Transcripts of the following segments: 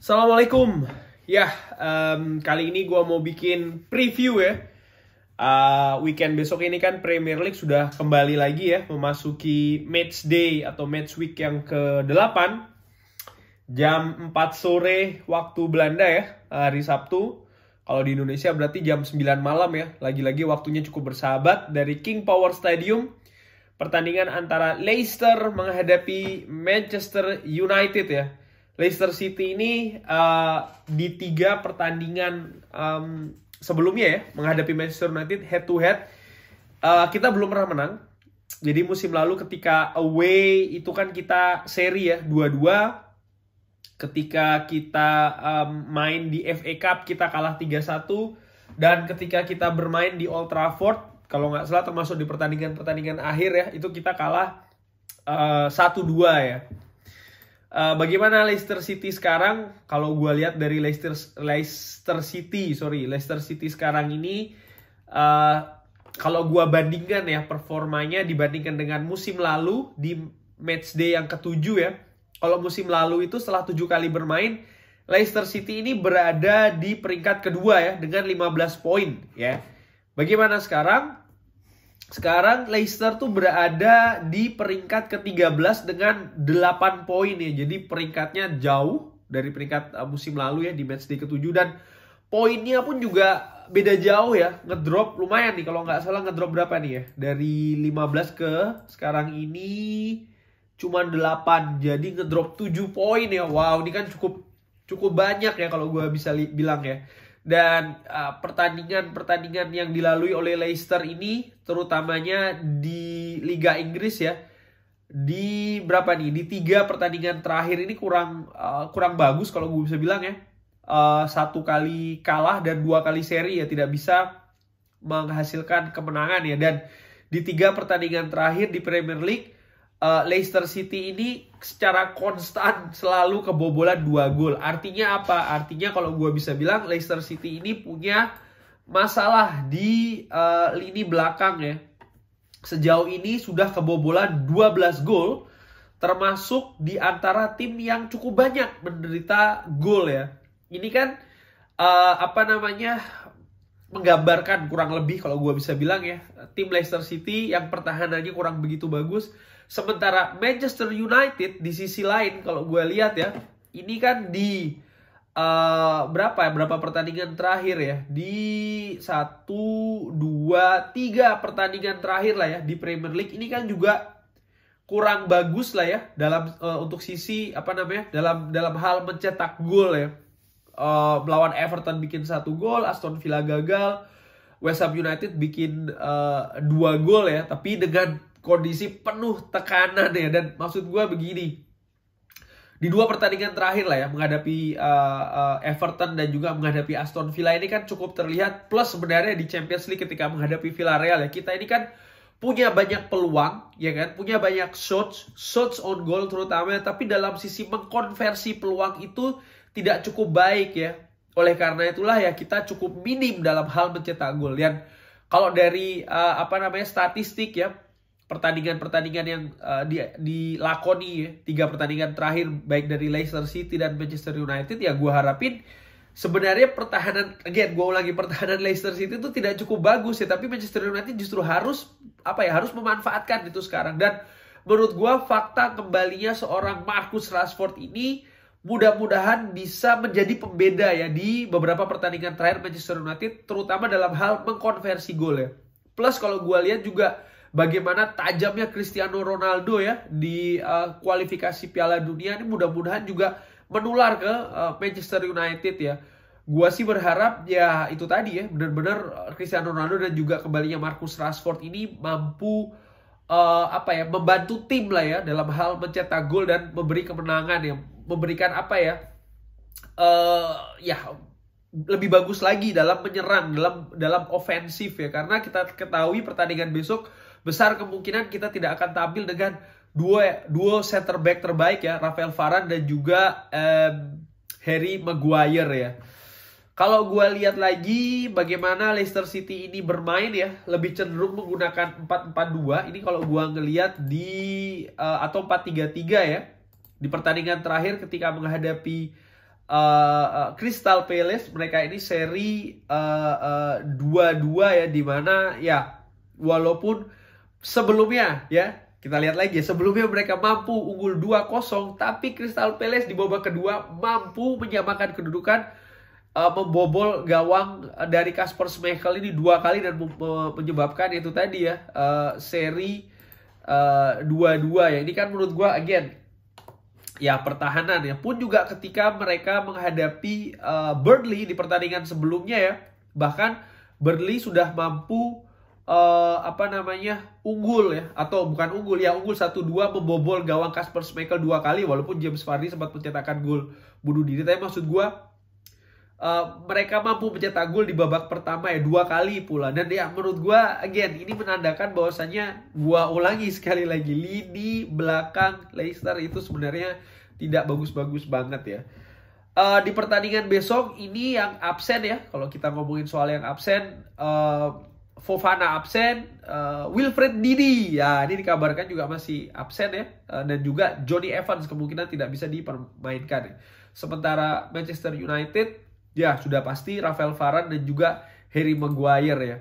Assalamualaikum. Ya, um, kali ini gue mau bikin preview ya. Uh, weekend besok ini kan Premier League sudah kembali lagi ya, memasuki match day atau match week yang ke-8. Jam 4 sore waktu Belanda ya, hari Sabtu. Kalau di Indonesia berarti jam 9 malam ya. Lagi-lagi waktunya cukup bersahabat dari King Power Stadium. Pertandingan antara Leicester menghadapi Manchester United ya Leicester City ini uh, di tiga pertandingan um, sebelumnya ya menghadapi Manchester United head to head uh, kita belum pernah menang. Jadi musim lalu ketika away itu kan kita seri ya dua-dua. Ketika kita um, main di FA Cup kita kalah 3-1 dan ketika kita bermain di Old Trafford kalau nggak salah termasuk di pertandingan-pertandingan akhir ya itu kita kalah eh, satu 1 dua ya Eh, bagaimana Leicester City sekarang? Kalau gue lihat dari Leicester Leicester City, sorry Leicester City sekarang ini, uh, kalau gue bandingkan ya performanya dibandingkan dengan musim lalu di match day yang ketujuh ya. Kalau musim lalu itu setelah tujuh kali bermain, Leicester City ini berada di peringkat kedua ya dengan 15 poin ya. Bagaimana sekarang? sekarang Leicester tuh berada di peringkat ke-13 dengan 8 poin ya. Jadi peringkatnya jauh dari peringkat eh, musim lalu ya di matchday ke-7 dan poinnya pun juga beda jauh ya. Ngedrop lumayan nih kalau nggak salah ngedrop berapa nih ya? Dari 15 ke sekarang ini cuman 8. Jadi ngedrop 7 poin ya. Wow, ini kan cukup cukup banyak ya kalau gue bisa bilang ya dan uh, pertandingan-pertandingan uh, yang dilalui oleh Leicester ini terutamanya di Liga Inggris ya di berapa nih di tiga pertandingan terakhir ini kurang uh, kurang bagus kalau gue bisa bilang ya uh, satu kali kalah dan dua kali seri ya tidak bisa menghasilkan kemenangan ya dan di tiga pertandingan terakhir di Premier League uh, Leicester City ini secara konstan selalu kebobolan dua gol. Artinya apa? Artinya kalau gue bisa bilang Leicester City ini punya masalah di uh, lini belakang ya. Sejauh ini sudah kebobolan 12 gol termasuk di antara tim yang cukup banyak menderita gol ya. Ini kan uh, apa namanya menggambarkan kurang lebih kalau gue bisa bilang ya tim Leicester City yang pertahanannya kurang begitu bagus sementara Manchester United di sisi lain kalau gue lihat ya ini kan di uh, berapa ya berapa pertandingan terakhir ya di satu dua tiga pertandingan terakhir lah ya di Premier League ini kan juga kurang bagus lah ya dalam uh, untuk sisi apa namanya dalam dalam hal mencetak gol ya uh, melawan Everton bikin satu gol, Aston Villa gagal, West Ham United bikin uh, dua gol ya, tapi dengan kondisi penuh tekanan ya dan maksud gue begini di dua pertandingan terakhir lah ya menghadapi uh, uh, Everton dan juga menghadapi Aston Villa ini kan cukup terlihat plus sebenarnya di Champions League ketika menghadapi Villarreal ya kita ini kan punya banyak peluang ya kan punya banyak shots shots on goal terutama tapi dalam sisi mengkonversi peluang itu tidak cukup baik ya. Oleh karena itulah ya kita cukup minim dalam hal mencetak gol. Dan kalau dari uh, apa namanya statistik ya pertandingan-pertandingan yang uh, dilakoni ya, tiga pertandingan terakhir baik dari Leicester City dan Manchester United ya gue harapin sebenarnya pertahanan again gue ulangi pertahanan Leicester City itu tidak cukup bagus ya tapi Manchester United justru harus apa ya harus memanfaatkan itu sekarang dan menurut gue fakta kembalinya seorang Marcus Rashford ini mudah-mudahan bisa menjadi pembeda ya di beberapa pertandingan terakhir Manchester United terutama dalam hal mengkonversi gol ya. Plus kalau gue lihat juga bagaimana tajamnya Cristiano Ronaldo ya di uh, kualifikasi Piala Dunia ini mudah-mudahan juga menular ke uh, Manchester United ya. Gue sih berharap ya itu tadi ya benar-benar eh, Cristiano Ronaldo dan juga kembalinya Marcus Rashford ini mampu uh, apa ya membantu tim lah ya dalam hal mencetak gol dan memberi kemenangan ya memberikan apa ya? Uh, ya lebih bagus lagi dalam menyerang dalam dalam ofensif ya karena kita ketahui pertandingan besok besar kemungkinan kita tidak akan tampil dengan dua duo center back terbaik ya Rafael Varane dan juga um, Harry Maguire ya. Kalau gue lihat lagi bagaimana Leicester City ini bermain ya, lebih cenderung menggunakan 4-4-2. Ini kalau gue ngeliat di uh, atau 4-3-3 ya. Di pertandingan terakhir ketika menghadapi uh, uh, Crystal Palace, mereka ini seri eh, dua-dua uh, dua uh, ya, dimana ya walaupun sebelumnya ya kita lihat lagi ya, sebelumnya mereka mampu unggul 2-0 tapi Crystal Palace di babak kedua mampu menyamakan kedudukan uh, membobol gawang dari Kasper Schmeichel ini dua kali dan menyebabkan itu tadi ya uh, seri dua-dua uh, ya. Ini kan menurut gua again ya pertahanan ya pun juga ketika mereka menghadapi uh, Burnley di pertandingan sebelumnya ya bahkan Burnley sudah mampu uh, apa namanya unggul ya atau bukan unggul ya unggul satu dua membobol gawang Kasper Schmeichel dua kali walaupun James Vardy sempat mencetakkan gol bunuh diri tapi maksud gue. Eh, mereka mampu mencetak gol di babak pertama ya dua kali pula dan ya menurut gue again ini menandakan bahwasannya gue ulangi sekali lagi lini belakang Leicester itu sebenarnya tidak bagus-bagus banget ya uh, di pertandingan besok ini yang absen ya kalau kita ngomongin soal yang absen uh, Fofana absen, uh, Wilfred Didi ya ini dikabarkan juga masih absen ya uh, dan juga Johnny Evans kemungkinan tidak bisa dipermainkan. Ya. Sementara Manchester United ya sudah pasti Rafael Varane dan juga Harry Maguire ya.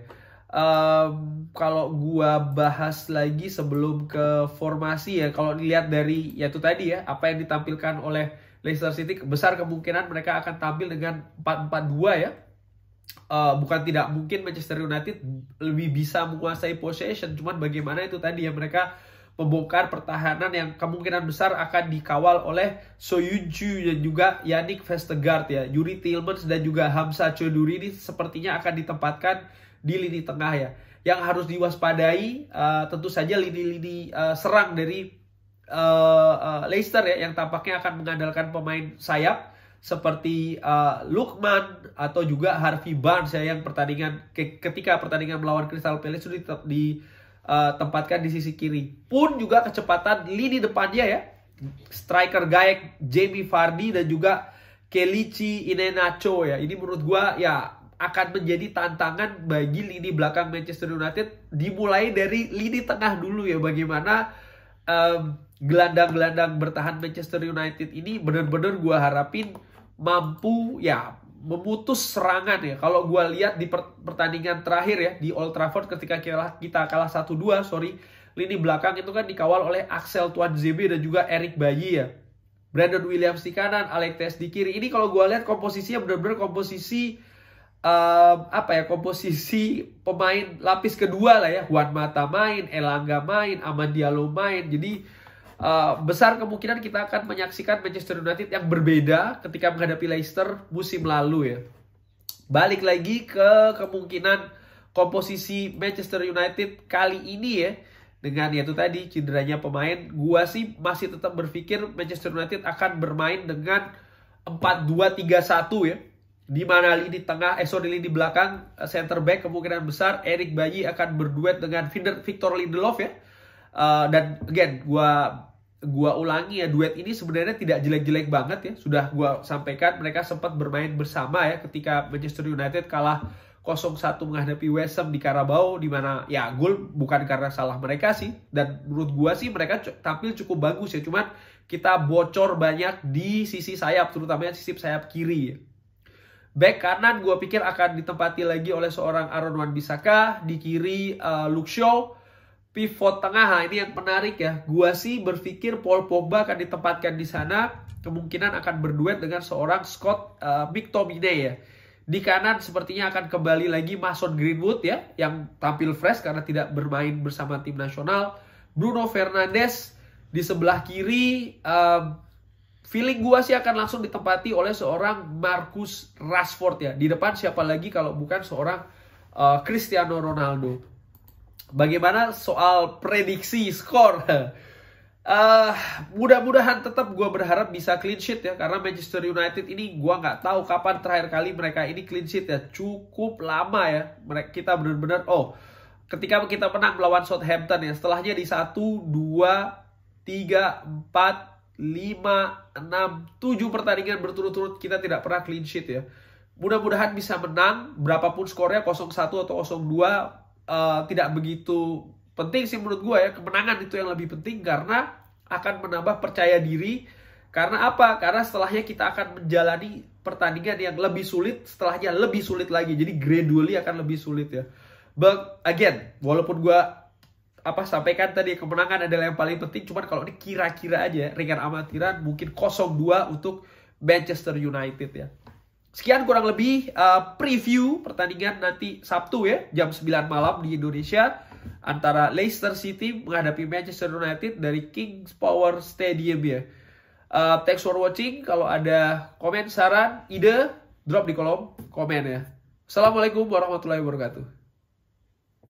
Um, kalau gua bahas lagi sebelum ke formasi ya, kalau dilihat dari ya itu tadi ya apa yang ditampilkan oleh Leicester City besar kemungkinan mereka akan tampil dengan 4-4-2 ya. Uh, bukan tidak mungkin Manchester United lebih bisa menguasai possession, cuman bagaimana itu tadi ya mereka membongkar pertahanan yang kemungkinan besar akan dikawal oleh Soyuncu dan juga Yannick Vestergaard ya. Yuri Tillmans dan juga Hamza Choduri ini sepertinya akan ditempatkan di lini tengah ya. Yang harus diwaspadai uh, tentu saja lini-lini uh, serang dari uh, uh, Leicester ya yang tampaknya akan mengandalkan pemain sayap seperti uh, Lukman atau juga Harvey Barnes ya yang pertandingan ketika pertandingan melawan Crystal Palace sudah di, di uh, tempatkan di sisi kiri. Pun juga kecepatan lini depannya ya. Striker Gaek, Jamie Vardy dan juga Kelici Inenacho ya. Ini menurut gua ya akan menjadi tantangan bagi lini belakang Manchester United dimulai dari lini tengah dulu ya bagaimana um, gelandang-gelandang bertahan Manchester United ini benar-benar gua harapin mampu ya memutus serangan ya. Kalau gue lihat di pertandingan terakhir ya di Old Trafford ketika kita kalah 1-2, sorry, lini belakang itu kan dikawal oleh Axel Tuan Zebe dan juga Eric Bayi ya. Brandon Williams di kanan, Alex Tes di kiri. Ini kalau gue lihat komposisinya benar-benar komposisi um, apa ya komposisi pemain lapis kedua lah ya. Juan Mata main, Elanga main, Aman Diallo main. Jadi Eh, besar kemungkinan kita akan menyaksikan Manchester United yang berbeda ketika menghadapi Leicester musim lalu ya. Balik lagi ke kemungkinan komposisi Manchester United kali ini ya dengan yaitu tadi cederanya pemain gua sih masih tetap berpikir Manchester United akan bermain dengan 4-2-3-1 ya di mana lini tengah eh sorry lini belakang eh, center back kemungkinan besar Erik Bayi akan berduet dengan Victor Lindelof ya uh, dan again gua gua ulangi ya duet ini sebenarnya tidak jelek-jelek banget ya. Sudah gua sampaikan mereka sempat bermain bersama ya ketika Manchester United kalah 0-1 menghadapi West Ham di Carabao di mana ya gol bukan karena salah mereka sih dan menurut gua sih mereka tampil cukup bagus ya cuman kita bocor banyak di sisi sayap terutama sisi sayap kiri. Ya. Back kanan gua pikir akan ditempati lagi oleh seorang Aaron Wan-Bissaka, di kiri uh, Luke Shaw pivot tengah. ini yang menarik ya. Gua sih berpikir Paul Pogba akan ditempatkan di sana, kemungkinan akan berduet dengan seorang Scott uh, McTominay ya. Di kanan sepertinya akan kembali lagi Mason Greenwood ya, yang tampil fresh karena tidak bermain bersama tim nasional. Bruno Fernandes di sebelah kiri, um, feeling gua sih akan langsung ditempati oleh seorang Marcus Rashford ya. Di depan siapa lagi kalau bukan seorang uh, Cristiano Ronaldo. Bagaimana soal prediksi skor? Uh, mudah-mudahan tetap gue berharap bisa clean sheet ya karena Manchester United ini gue nggak tahu kapan terakhir kali mereka ini clean sheet ya cukup lama ya mereka kita benar-benar oh ketika kita menang melawan Southampton ya setelahnya di satu dua tiga empat lima enam tujuh pertandingan berturut-turut kita tidak pernah clean sheet ya mudah-mudahan bisa menang berapapun skornya 0-1 atau 0-2 Eh, tidak begitu penting sih menurut gue ya kemenangan itu yang lebih penting karena akan menambah percaya diri karena apa karena setelahnya kita akan menjalani pertandingan yang lebih sulit setelahnya lebih sulit lagi jadi gradually akan lebih sulit ya but again walaupun gue apa sampaikan tadi kemenangan adalah yang paling penting cuman kalau ini kira-kira aja ya, ringan amatiran mungkin 0-2 untuk Manchester United ya Sekian kurang lebih uh, preview pertandingan nanti Sabtu ya jam 9 malam di Indonesia antara Leicester City menghadapi Manchester United dari Kings Power Stadium ya. Uh, thanks for watching. Kalau ada komen, saran, ide, drop di kolom komen ya. Assalamualaikum warahmatullahi wabarakatuh.